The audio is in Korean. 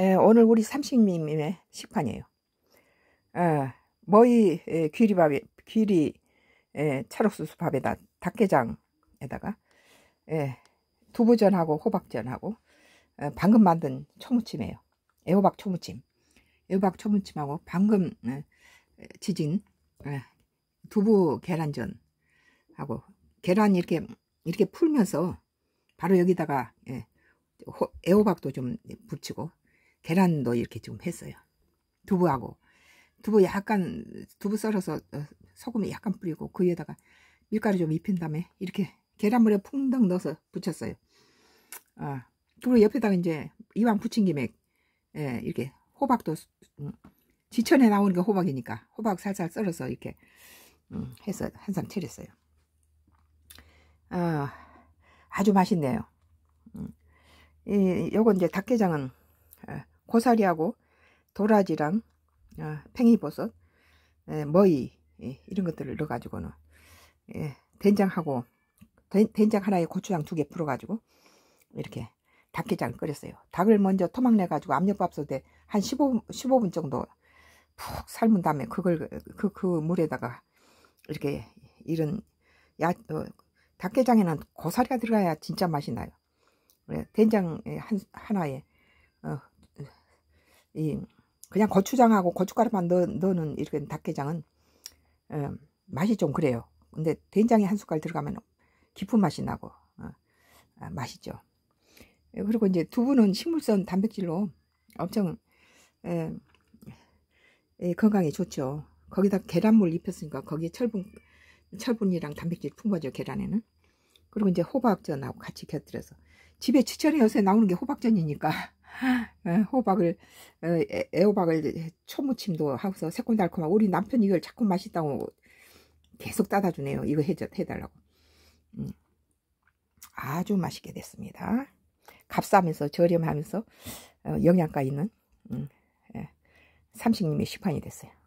예, 오늘 우리 삼식님의 식판이에요. 예, 머이 예, 귀리밥에 귀리 찰옥수수 밥에다 닭게장에다가 두부전하고 호박전하고 방금 만든 초무침이에요. 애호박 초무침, 애호박 초무침하고 방금 지진 두부 계란전하고 계란 이렇게 이렇게 풀면서 바로 여기다가 에, 애호박도 좀 붙이고 계란도 이렇게 좀 했어요. 두부하고 두부 약간 두부 썰어서 어, 소금에 약간 뿌리고 그 위에다가 밀가루 좀 입힌 다음에 이렇게 계란물에 풍덩 넣어서 부쳤어요. 아 그리고 옆에다가 이제 이왕 부친 김에 예, 이렇게 호박도 음, 지천에 나오는 게 호박이니까 호박 살살 썰어서 이렇게 음, 해서 한 상 차렸어요. 아 아주 맛있네요. 음, 이 요건 이제 닭게장은 고사리하고 도라지랑 어, 팽이버섯, 에, 예, 머이 예, 이런 것들을 넣어가지고는 예, 된장하고 된, 된장 하나에 고추장 두 개 풀어가지고 이렇게 닭게장 끓였어요. 닭을 먼저 토막 내가지고 압력밥솥에 한 15, 15분 정도 푹 삶은 다음에 그걸 그, 그 물에다가 이렇게 이런 야, 어, 닭게장에는 고사리가 들어가야 진짜 맛이 나요. 된장 예, 한, 하나에 이 그냥 고추장하고 고춧가루만 넣, 넣는 이렇게 닭게장은 어, 맛이 좀 그래요. 근데 된장이 한 숟갈 들어가면 깊은 맛이 나고 어, 아, 맛있죠. 예, 그리고 이제 두부는 식물성 단백질로 엄청 에, 에, 건강에 좋죠. 거기다 계란물 입혔으니까 거기에 철분 철분이랑 단백질 풍부하죠 계란에는. 그리고 이제 호박전하고 같이 곁들여서 집에 추천에 요새 나오는 게 호박전이니까 예, 호박을 어, 애호박을 초무침도 하고서 새콤달콤하고 우리 남편이 이걸 자꾸 맛있다고 계속 따다 주네요 이거 해, 해달라고 음. 아주 맛있게 됐습니다 값싸면서 저렴하면서 어, 영양가 있는 음, 예. 삼식님의 시판이 됐어요